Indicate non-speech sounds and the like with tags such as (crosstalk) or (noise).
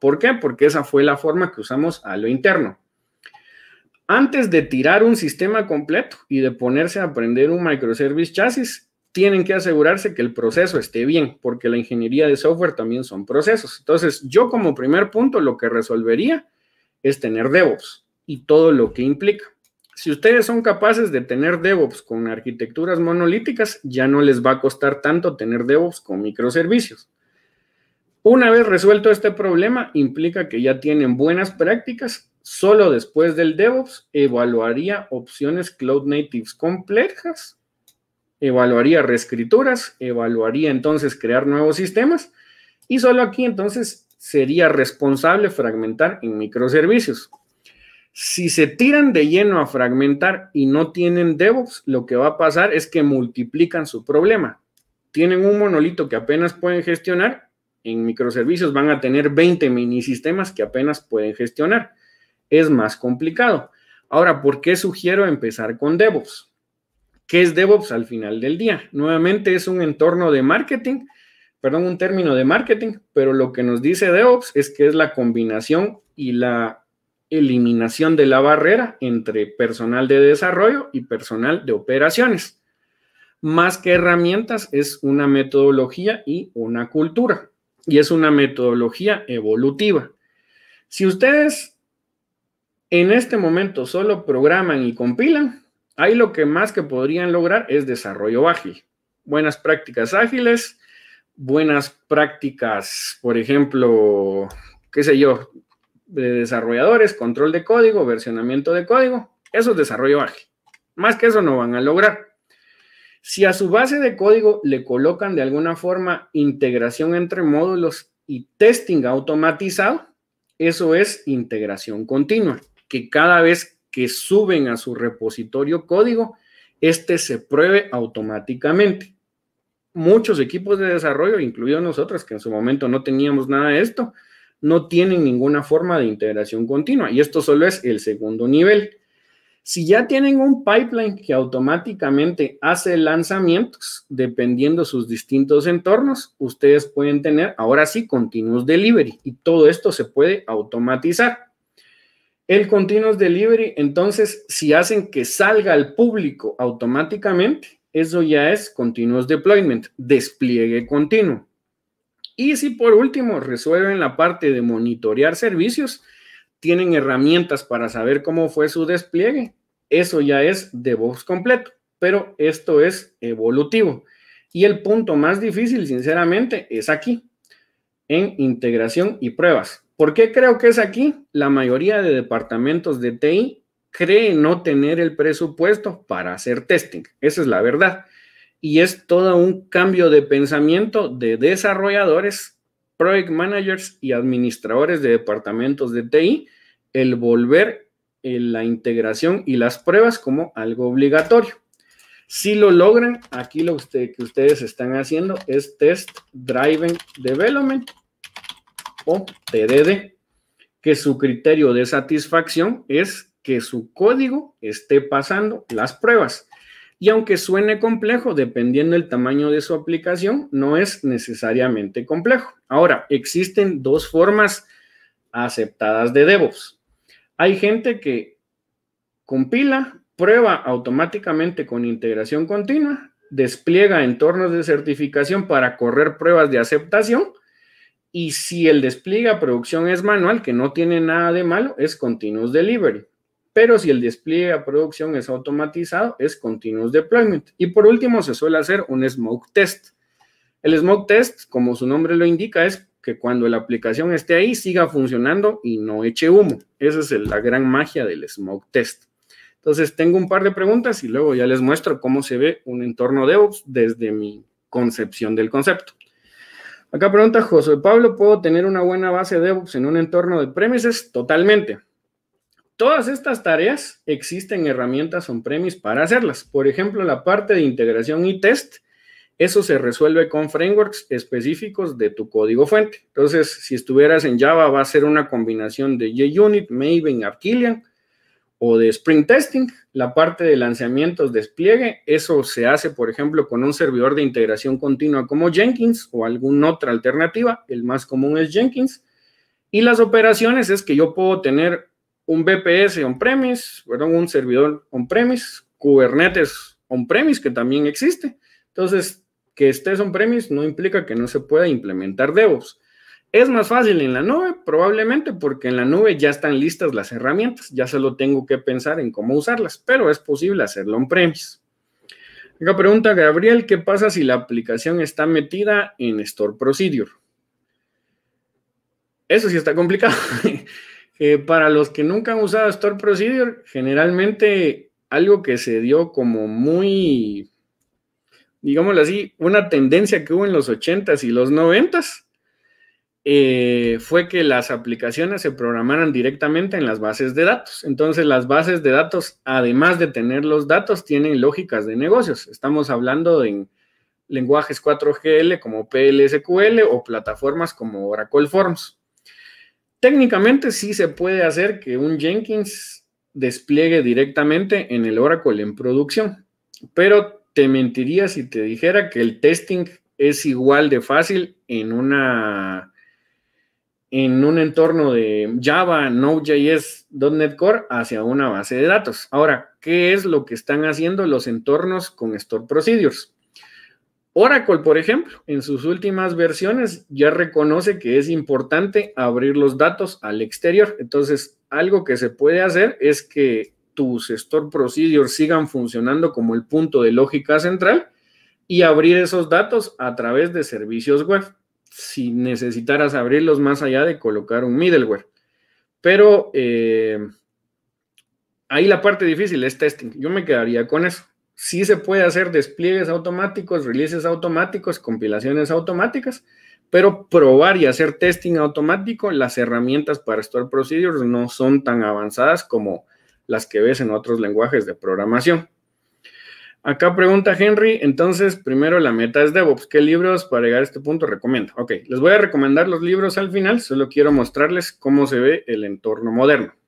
¿Por qué? Porque esa fue la forma que usamos a lo interno. Antes de tirar un sistema completo y de ponerse a aprender un microservice chasis, tienen que asegurarse que el proceso esté bien, porque la ingeniería de software también son procesos. Entonces, yo como primer punto lo que resolvería es tener DevOps y todo lo que implica. Si ustedes son capaces de tener DevOps con arquitecturas monolíticas, ya no les va a costar tanto tener DevOps con microservicios. Una vez resuelto este problema, implica que ya tienen buenas prácticas. Solo después del DevOps evaluaría opciones cloud natives complejas, evaluaría reescrituras, evaluaría entonces crear nuevos sistemas y solo aquí entonces sería responsable fragmentar en microservicios. Si se tiran de lleno a fragmentar y no tienen DevOps, lo que va a pasar es que multiplican su problema. Tienen un monolito que apenas pueden gestionar en microservicios van a tener 20 minisistemas que apenas pueden gestionar. Es más complicado. Ahora, ¿por qué sugiero empezar con DevOps? ¿Qué es DevOps al final del día? Nuevamente es un entorno de marketing, perdón, un término de marketing, pero lo que nos dice DevOps es que es la combinación y la eliminación de la barrera entre personal de desarrollo y personal de operaciones. Más que herramientas, es una metodología y una cultura y es una metodología evolutiva. Si ustedes en este momento solo programan y compilan, ahí lo que más que podrían lograr es desarrollo ágil. Buenas prácticas ágiles, buenas prácticas, por ejemplo, qué sé yo, de desarrolladores, control de código, versionamiento de código, eso es desarrollo ágil. Más que eso no van a lograr. Si a su base de código le colocan de alguna forma integración entre módulos y testing automatizado, eso es integración continua, que cada vez que suben a su repositorio código, este se pruebe automáticamente. Muchos equipos de desarrollo, incluidos nosotros, que en su momento no teníamos nada de esto, no tienen ninguna forma de integración continua. Y esto solo es el segundo nivel. Si ya tienen un pipeline que automáticamente hace lanzamientos dependiendo sus distintos entornos, ustedes pueden tener ahora sí continuous delivery y todo esto se puede automatizar. El continuous delivery, entonces, si hacen que salga al público automáticamente, eso ya es continuous deployment, despliegue continuo. Y si por último resuelven la parte de monitorear servicios, tienen herramientas para saber cómo fue su despliegue, eso ya es de DevOps completo, pero esto es evolutivo. Y el punto más difícil, sinceramente, es aquí, en integración y pruebas. ¿Por qué creo que es aquí? La mayoría de departamentos de TI cree no tener el presupuesto para hacer testing. Esa es la verdad. Y es todo un cambio de pensamiento de desarrolladores project managers y administradores de departamentos de TI el volver eh, la integración y las pruebas como algo obligatorio. Si lo logran, aquí lo que ustedes están haciendo es Test driving, Development o TDD, que su criterio de satisfacción es que su código esté pasando las pruebas. Y aunque suene complejo, dependiendo del tamaño de su aplicación, no es necesariamente complejo. Ahora, existen dos formas aceptadas de DevOps. Hay gente que compila, prueba automáticamente con integración continua, despliega entornos de certificación para correr pruebas de aceptación y si el despliegue a producción es manual, que no tiene nada de malo, es continuous delivery. Pero si el despliegue a producción es automatizado, es continuous deployment. Y por último, se suele hacer un smoke test. El smoke test, como su nombre lo indica, es que cuando la aplicación esté ahí siga funcionando y no eche humo. Esa es la gran magia del smoke test. Entonces, tengo un par de preguntas y luego ya les muestro cómo se ve un entorno DevOps desde mi concepción del concepto. Acá pregunta José Pablo, ¿puedo tener una buena base de DevOps en un entorno de premises? Totalmente. Todas estas tareas existen herramientas on-premise para hacerlas. Por ejemplo, la parte de integración y test, eso se resuelve con frameworks específicos de tu código fuente. Entonces, si estuvieras en Java, va a ser una combinación de JUnit, Maven, Arquillian o de Spring Testing. La parte de lanzamientos, despliegue, eso se hace, por ejemplo, con un servidor de integración continua como Jenkins o alguna otra alternativa. El más común es Jenkins. Y las operaciones es que yo puedo tener un BPS on-premise, perdón, un servidor on-premise, Kubernetes on-premise, que también existe. Entonces, que estés on-premise no implica que no se pueda implementar DevOps. Es más fácil en la nube, probablemente porque en la nube ya están listas las herramientas, ya solo tengo que pensar en cómo usarlas, pero es posible hacerlo on-premise. Acá pregunta Gabriel, ¿qué pasa si la aplicación está metida en Store Procedure? Eso sí está complicado. (laughs) Eh, para los que nunca han usado Store Procedure, generalmente algo que se dio como muy, digámoslo así, una tendencia que hubo en los 80s y los 90s, eh, fue que las aplicaciones se programaran directamente en las bases de datos. Entonces, las bases de datos, además de tener los datos, tienen lógicas de negocios. Estamos hablando de lenguajes 4GL como PLSQL o plataformas como Oracle Forms técnicamente sí se puede hacer que un Jenkins despliegue directamente en el Oracle en producción, pero te mentiría si te dijera que el testing es igual de fácil en una en un entorno de Java, Node.js, .NET Core hacia una base de datos. Ahora, ¿qué es lo que están haciendo los entornos con Store Procedures? Oracle, por ejemplo, en sus últimas versiones ya reconoce que es importante abrir los datos al exterior. Entonces, algo que se puede hacer es que tus store procedures sigan funcionando como el punto de lógica central y abrir esos datos a través de servicios web, si necesitaras abrirlos más allá de colocar un middleware. Pero eh, ahí la parte difícil es testing. Yo me quedaría con eso sí se puede hacer despliegues automáticos, releases automáticos, compilaciones automáticas, pero probar y hacer testing automático, las herramientas para Store Procedures no son tan avanzadas como las que ves en otros lenguajes de programación. Acá pregunta Henry, entonces primero la meta es DevOps. ¿Qué libros para llegar a este punto recomiendo? Ok, les voy a recomendar los libros al final, solo quiero mostrarles cómo se ve el entorno moderno.